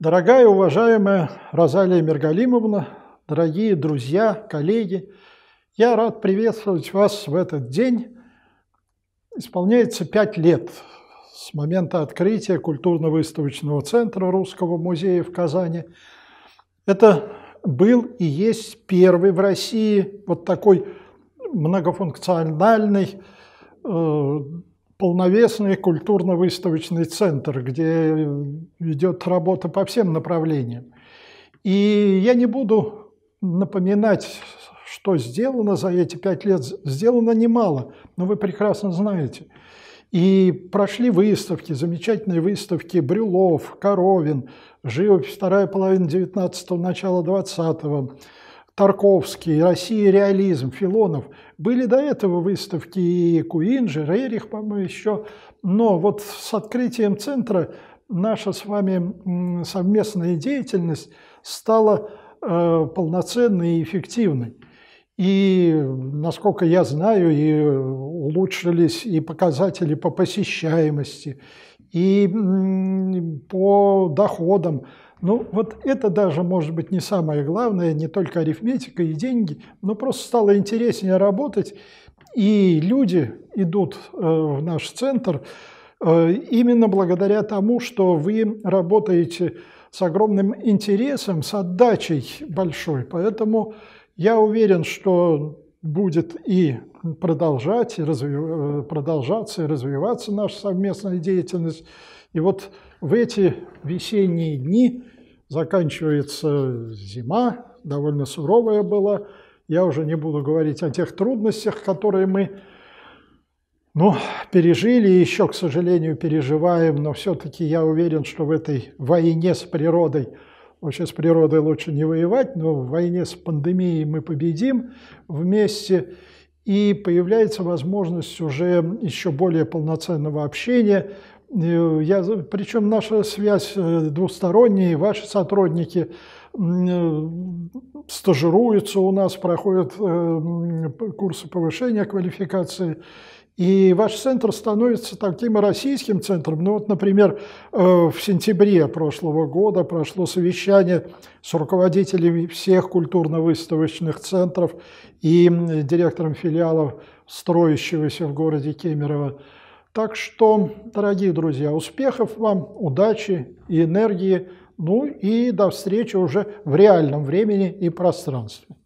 Дорогая и уважаемая Розалия Мергалимовна, дорогие друзья, коллеги, я рад приветствовать вас в этот день. Исполняется пять лет с момента открытия культурно-выставочного центра Русского музея в Казани. Это был и есть первый в России вот такой многофункциональный э, полновесный культурно-выставочный центр, где идет работа по всем направлениям. И я не буду напоминать, что сделано за эти пять лет. Сделано немало, но вы прекрасно знаете. И прошли выставки, замечательные выставки Брюлов, Коровин, живопись вторая половина 19-го, начало 20 Тарковский, Россия, реализм, Филонов. Были до этого выставки и Куинджи, Рерих, по-моему, еще. Но вот с открытием центра наша с вами совместная деятельность стала э, полноценной и эффективной. И, насколько я знаю, и улучшились и показатели по посещаемости, и по доходам. Ну вот это даже, может быть, не самое главное, не только арифметика и деньги, но просто стало интереснее работать, и люди идут э, в наш центр э, именно благодаря тому, что вы работаете с огромным интересом, с отдачей большой. Поэтому я уверен, что будет и продолжать, и развив... Э, продолжаться и развиваться наша совместная деятельность. И вот в эти весенние дни заканчивается зима, довольно суровая была. Я уже не буду говорить о тех трудностях, которые мы ну, пережили и еще, к сожалению, переживаем, но все-таки я уверен, что в этой войне с природой – вообще с природой лучше не воевать, но в войне с пандемией мы победим вместе, и появляется возможность уже еще более полноценного общения. Э, я, причем наша связь э, двусторонняя, ваши сотрудники э, стажируются у нас, проходят курсы повышения квалификации, и ваш центр становится таким российским центром. Ну вот, например, э, в сентябре прошлого года прошло совещание с руководителями всех культурно-выставочных центров и директором филиалов, строящегося в городе Кемерово. Так что, дорогие друзья, успехов вам, удачи и энергии. Ну и до встречи уже в реальном времени и пространстве.